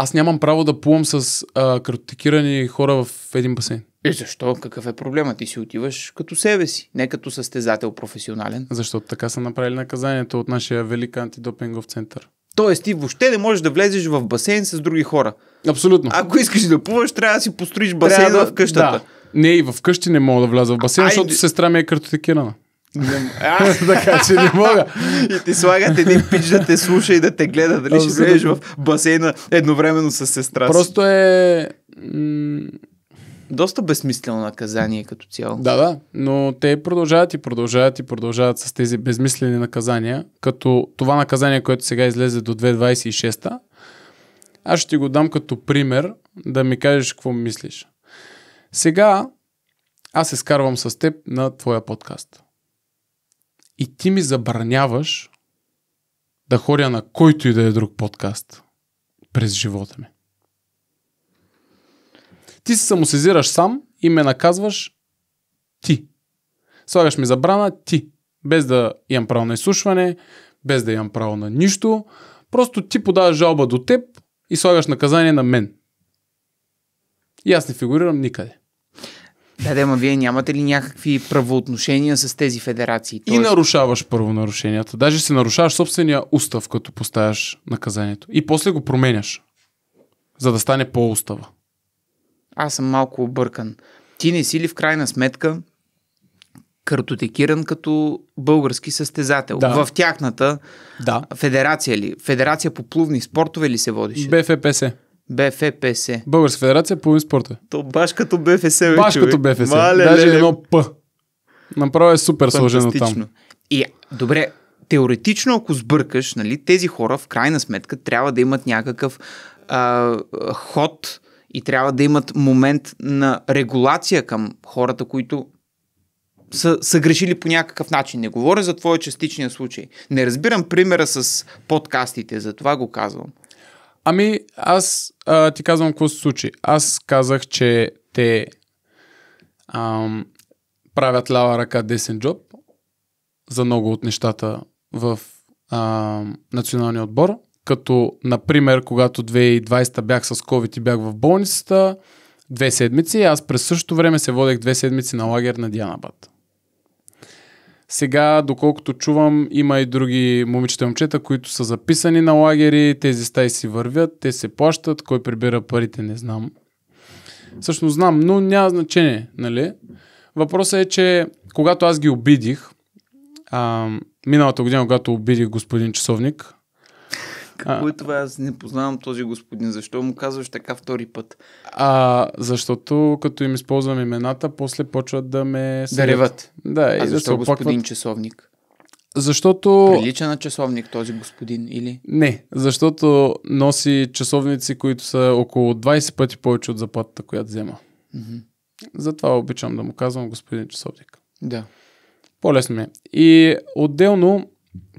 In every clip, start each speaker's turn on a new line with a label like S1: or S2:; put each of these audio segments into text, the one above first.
S1: Аз нямам право да плувам с а, картотекирани хора в един басейн. И е,
S2: защо? Какъв е проблема? Ти си отиваш като себе си, не като състезател професионален.
S1: Защото така са направили наказанието от нашия велик антидопингов център. Тоест ти въобще не можеш да влезеш в басейн с други хора. Абсолютно. Ако искаш да плуваш, трябва да си построиш басейн да, в къщата. Да. Не, и в къщи не мога да вляза в басейн, а, защото ай... сестра ми е картотекирана.
S2: така че не мога. и ти слагат един пич да те слуша и да те гледа. Дали ще влезеш в басейна едновременно с сестра си. Просто
S1: е... доста безсмислено наказание като цяло. Да, да, но те продължават и продължават и продължават с тези безмислени наказания, като това наказание, което сега излезе до 2026, аз ще ти го дам като пример да ми кажеш какво мислиш. Сега аз се скарвам с теб на твоя подкаст и ти ми забраняваш да ходя на който и да е друг подкаст през живота ми. Ти се самосезираш сам и ме наказваш ти. Слагаш ми забрана ти. Без да имам право на изслушване, без да имам право на нищо. Просто ти подаваш жалба до теб и слагаш наказание на мен. И аз не фигурирам никъде.
S2: Да, да, ма вие нямате ли някакви правоотношения с тези федерации? Тоест... И
S1: нарушаваш първонарушенията. Даже се нарушаваш собствения устав, като поставяш наказанието. И после го променяш, за да стане по-устава.
S2: Аз съм малко объркан. Ти не си ли в крайна сметка картотекиран като български състезател. Да. В тяхната да. федерация ли? Федерация по плувни спортове ли се водиш? БФПС. БФПС. Българска федерация по спорта. Е. То
S1: баш като БФС. Бе, баш човек. като БФС. Е. Мале, Даже леле. едно П. Направо е супер сложено там.
S2: И добре, теоретично, ако сбъркаш, нали, тези хора в крайна сметка трябва да имат някакъв а, ход и трябва да имат момент на регулация към хората, които са, са грешили по някакъв начин. Не говоря за твоя частичния
S1: случай. Не разбирам примера с подкастите, за това го казвам. Ами, аз а, ти казвам какво се случи. Аз казах, че те ам, правят лява ръка десен джоб за много от нещата в а, националния отбор. Като, например, когато 2020 бях с COVID и бях в болницата, две седмици, аз през същото време се водех две седмици на лагер на Дианабад. Сега, доколкото чувам, има и други момичета и момчета, които са записани на лагери, тези стаи си вървят, те се плащат, кой прибира парите, не знам. Същност знам, но няма значение, нали? Въпросът е, че когато аз ги обидих, а, миналата година, когато обидих господин часовник, какво
S2: е това? Аз не познавам този господин. Защо му казваш така втори път?
S1: А, защото като им използвам имената, после почват да ме... реват. Да, а и защо, защо господин опакват...
S2: часовник?
S1: Защото...
S2: Прилича на часовник този господин или?
S1: Не, защото носи часовници, които са около 20 пъти повече от заплатата, която взема. Mm-hmm. Затова обичам да му казвам господин часовник. Да. По-лесно ми е. И отделно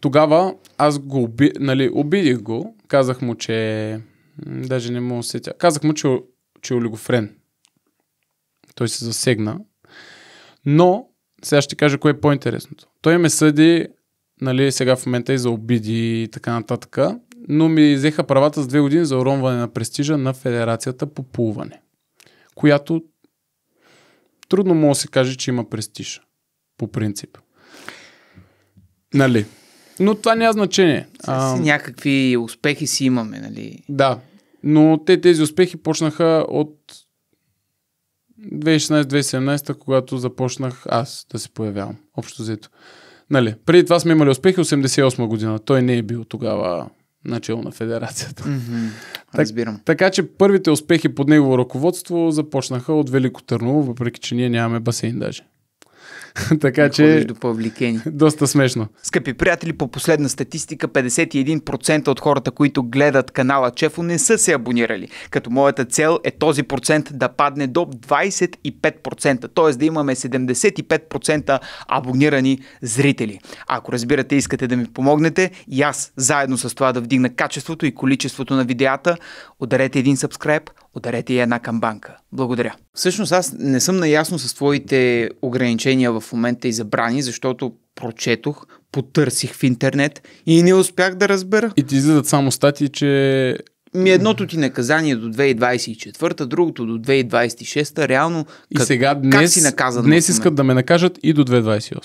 S1: тогава аз го уби, нали, обидих го, казах му, че даже не мога сетя. Казах му, че, че е олигофрен. Той се засегна. Но, сега ще кажа кое е по-интересното. Той ме съди, нали, сега в момента и за обиди и така нататък, но ми взеха правата с две години за уронване на престижа на Федерацията по плуване, която трудно мога да се каже, че има престиж. По принцип. Нали? Но това няма значение. А... Някакви успехи си имаме, нали? Да. Но те тези успехи почнаха от 2016-2017, когато започнах аз да се появявам. Общо взето. Нали, преди това сме имали успехи 88 година. Той не е бил тогава начало на федерацията. Mm-hmm. Разбирам. Так, така че първите успехи под негово ръководство започнаха от Велико Търново, въпреки че ние нямаме басейн даже. така че... До Доста смешно.
S2: Скъпи приятели, по последна статистика 51% от хората, които гледат канала Чефо не са се абонирали. Като моята цел е този процент да падне до 25%, т.е. да имаме 75% абонирани зрители. Ако разбирате, искате да ми помогнете и аз заедно с това да вдигна качеството и количеството на видеята, ударете един subscribe, ударете и една камбанка. Благодаря. Всъщност аз не съм наясно с твоите ограничения в момента и забрани, защото прочетох, потърсих в интернет и не успях да разбера. И ти излизат само стати, че ми едното ти наказание до 2024, другото до 2026, реално и как, сега днес, как си наказан? Днес искат
S1: да ме накажат и до 2028.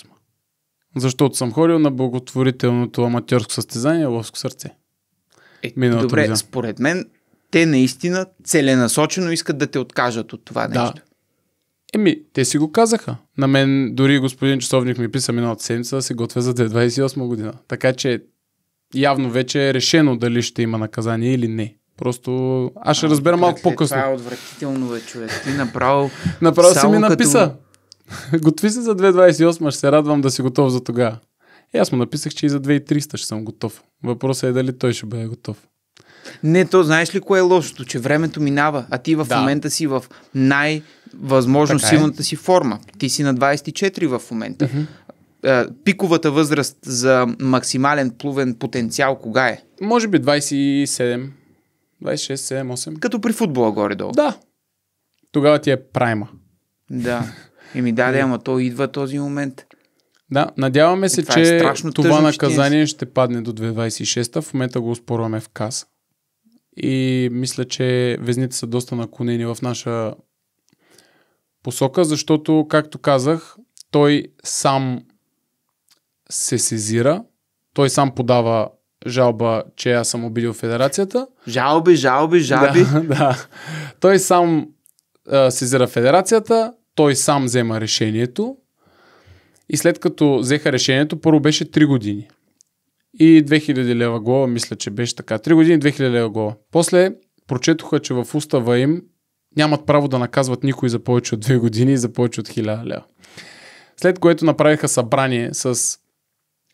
S1: Защото съм ходил на благотворителното аматьорско състезание Ловско сърце. Е, добре,
S2: според мен те наистина целенасочено искат да те откажат от това да. нещо.
S1: Еми, те си го казаха. На мен дори господин Часовник ми писа миналата седмица да се готвя за 2028 година. Така че явно вече е решено дали ще има наказание или не. Просто аз ще а, разбера малко е, по-късно.
S2: Това е отвратително, бе, човек. Ти направо... Направо си ми написа.
S1: Като... Готви се за 2028, ще се радвам да си готов за тогава. И е, аз му написах, че и за 2300 ще съм готов. Въпросът е дали той ще бъде готов.
S2: Не, то знаеш ли кое е лошото? Че времето минава, а ти в да. момента си в най- възможно така е. силната е. си форма. Ти си на 24 в момента. Mm-hmm. пиковата възраст за
S1: максимален плувен потенциал кога е? Може би 27, 26, 7, 8. Като при футбола горе-долу. Да. Тогава ти е прайма. Да.
S2: И ми даде, ама то идва този момент.
S1: Да, надяваме се, е, това че това наказание ще падне до 2026. В момента го спорваме в каса и мисля, че везните са доста наклонени в наша посока, защото, както казах, той сам се сезира, той сам подава жалба, че аз съм обидил федерацията. Жалби, жалби, жалби. Да, да. Той сам а, сезира федерацията, той сам взема решението и след като взеха решението, първо беше 3 години и 2000 лева глава, мисля, че беше така. 3 години 2000 лева глава. После прочетоха, че в устава им нямат право да наказват никой за повече от 2 години и за повече от 1000 лева. След което направиха събрание с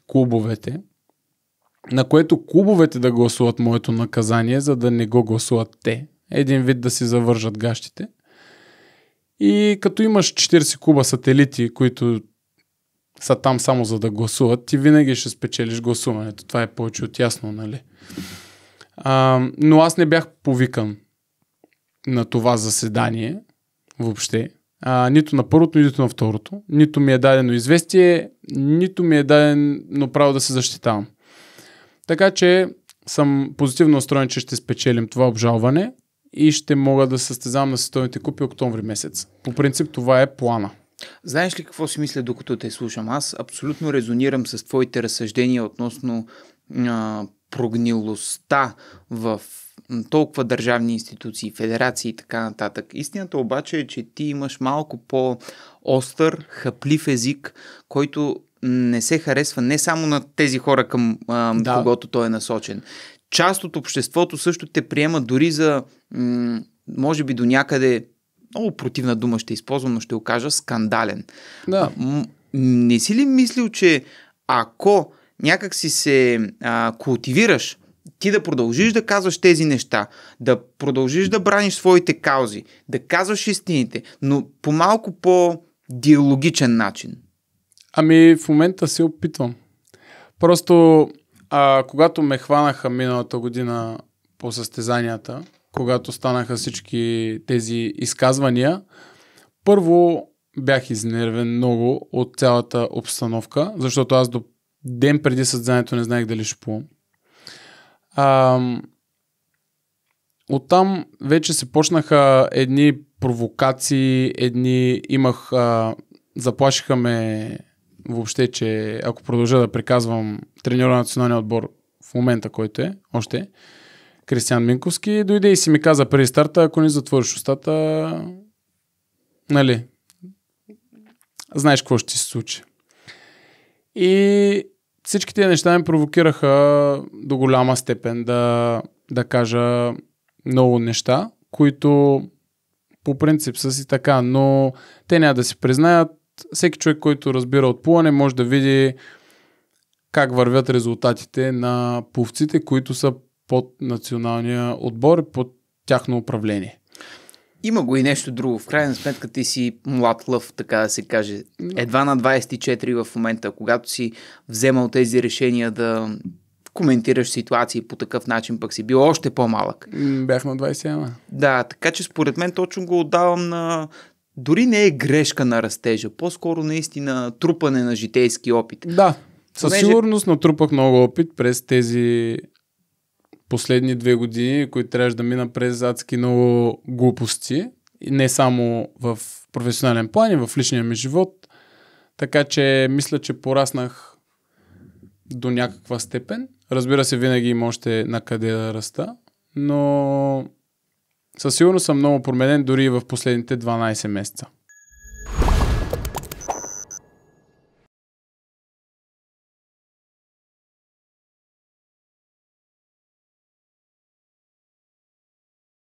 S1: клубовете, на което клубовете да гласуват моето наказание, за да не го гласуват те. Един вид да си завържат гащите. И като имаш 40 клуба сателити, които са там само за да гласуват, ти винаги ще спечелиш гласуването. Това е повече от ясно, нали? А, но аз не бях повикан на това заседание въобще. А, нито на първото, нито на второто. Нито ми е дадено известие, нито ми е дадено право да се защитавам. Така че съм позитивно настроен, че ще спечелим това обжалване и ще мога да състезавам на световните купи октомври месец. По принцип това е плана.
S2: Знаеш ли какво си мисля, докато те слушам? Аз абсолютно резонирам с твоите разсъждения относно а, прогнилостта в толкова държавни институции, федерации и така нататък. Истината обаче е, че ти имаш малко по-остър, хъплив език, който не се харесва не само на тези хора, към а, да. когото той е насочен. Част от обществото също те приема дори за, м- може би до някъде много противна дума ще използвам, но ще го кажа скандален. Да. Не си ли мислил, че ако някак си се а, култивираш, ти да продължиш да казваш тези неща, да продължиш да браниш своите каузи, да казваш истините, но по малко
S1: по-диалогичен начин? Ами в момента се опитвам. Просто а, когато ме хванаха миналата година по състезанията, когато станаха всички тези изказвания. Първо бях изнервен много от цялата обстановка, защото аз до ден преди създанието не знаех дали ще плувам. Оттам вече се почнаха едни провокации, едни имах, а, заплашиха ме въобще, че ако продължа да приказвам треньора на националния отбор в момента, който е, още, Кристиан Минковски, дойде и си ми каза преди старта, ако не затвориш устата, нали, знаеш какво ще се случи. И всички тези неща ме провокираха до голяма степен да, да кажа много неща, които по принцип са си така, но те няма да си признаят. Всеки човек, който разбира от плуване, може да види как вървят резултатите на пловците, които са под националния отбор и под тяхно управление.
S2: Има го и нещо друго. В крайна сметка ти си млад лъв, така да се каже. Едва на 24 в момента, когато си вземал тези решения да коментираш ситуации по такъв начин, пък си бил още по-малък. Бях на 27. Да, така че според мен точно го отдавам на... Дори не е грешка на растежа, по-скоро наистина трупане на житейски опит. Да,
S1: със Понеже... сигурност натрупах много опит през тези последни две години, които трябваше да мина през адски много глупости. И не само в професионален план, и в личния ми живот. Така че мисля, че пораснах до някаква степен. Разбира се, винаги има още на къде да раста, но със сигурност съм много променен дори и в последните 12 месеца.